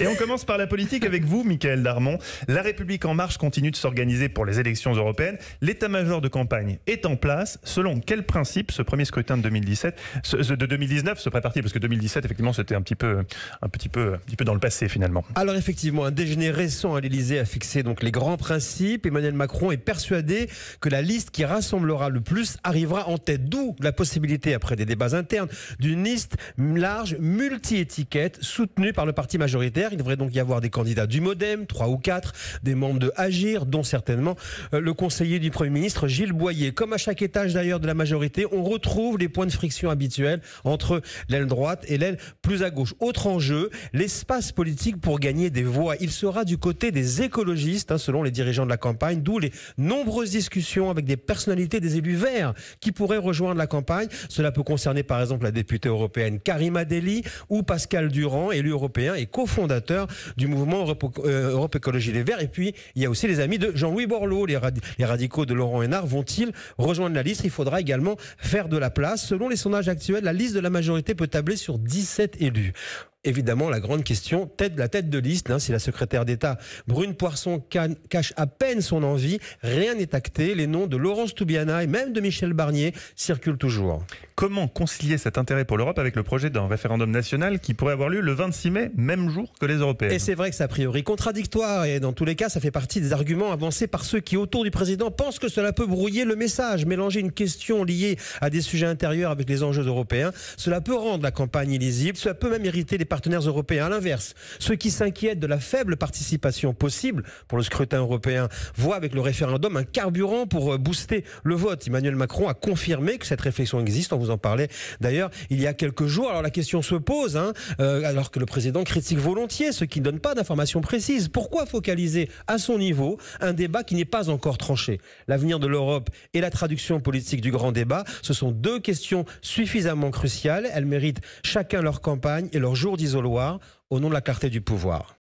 Et on commence par la politique avec vous, Michael Darmon. La République en marche continue de s'organiser pour les élections européennes. L'état-major de campagne est en place. Selon quel principe ce premier scrutin de 2019 se prépare Parce que 2017, effectivement, c'était un petit peu, un petit peu, un petit peu dans le passé finalement. Alors effectivement, un déjeuner récent à l'Élysée a fixé donc les grands principes. Emmanuel Macron est persuadé que la liste qui rassemblera le plus arrivera en tête. D'où la possibilité, après des débats internes, d'une liste large, multi-étiquette, soutenue par le parti majoritaire il devrait donc y avoir des candidats du Modem, trois ou quatre, des membres de Agir, dont certainement euh, le conseiller du Premier ministre Gilles Boyer. Comme à chaque étage d'ailleurs de la majorité, on retrouve les points de friction habituels entre l'aile droite et l'aile plus à gauche. Autre enjeu, l'espace politique pour gagner des voix. Il sera du côté des écologistes, hein, selon les dirigeants de la campagne, d'où les nombreuses discussions avec des personnalités des élus verts qui pourraient rejoindre la campagne. Cela peut concerner par exemple la députée européenne Karima Deli ou Pascal Durand, élu européen et cofondateur du mouvement euh, Europe, Écologie Les Verts. Et puis, il y a aussi les amis de Jean-Louis Borloo. Les, les, radicaux de Laurent Hénard vont-ils rejoindre la liste Il faudra également faire de la place. Selon les sondages actuels, la liste de la majorité peut tabler sur 17 élus évidemment la grande question, tête, la tête de liste, hein, si la secrétaire d'État Brune Poisson cache à peine son envie, rien n'est acté. Les noms de Laurence Toubiana et même de Michel Barnier circulent toujours. Comment concilier cet intérêt pour l'Europe avec le projet d'un référendum national qui pourrait avoir lieu le 26 mai, même jour que les Européens Et c'est vrai que c'est a priori contradictoire et dans tous les cas, ça fait partie des arguments avancés par ceux qui, autour du président, pensent que cela peut brouiller le message, mélanger une question liée à des sujets intérieurs avec les enjeux européens. Cela peut rendre la campagne illisible, cela peut même irriter les partenaires européens. À l'inverse, ceux qui s'inquiètent de la faible participation possible pour le scrutin européen voient avec le référendum un carburant pour euh, booster le vote. Emmanuel Macron a confirmé que cette réflexion existe. On vous en parlait d'ailleurs il y a quelques jours. Alors la question se pose, hein, euh, alors que le président critique volontiers ceux qui ne donnent pas d'informations précises. Pourquoi focaliser à son niveau un débat qui n'est pas encore tranché L'avenir de l'Europe et la traduction politique du grand débat, ce sont deux questions suffisamment cruciales. Elles méritent chacun leur campagne et leur jour au nom de la clarté du pouvoir.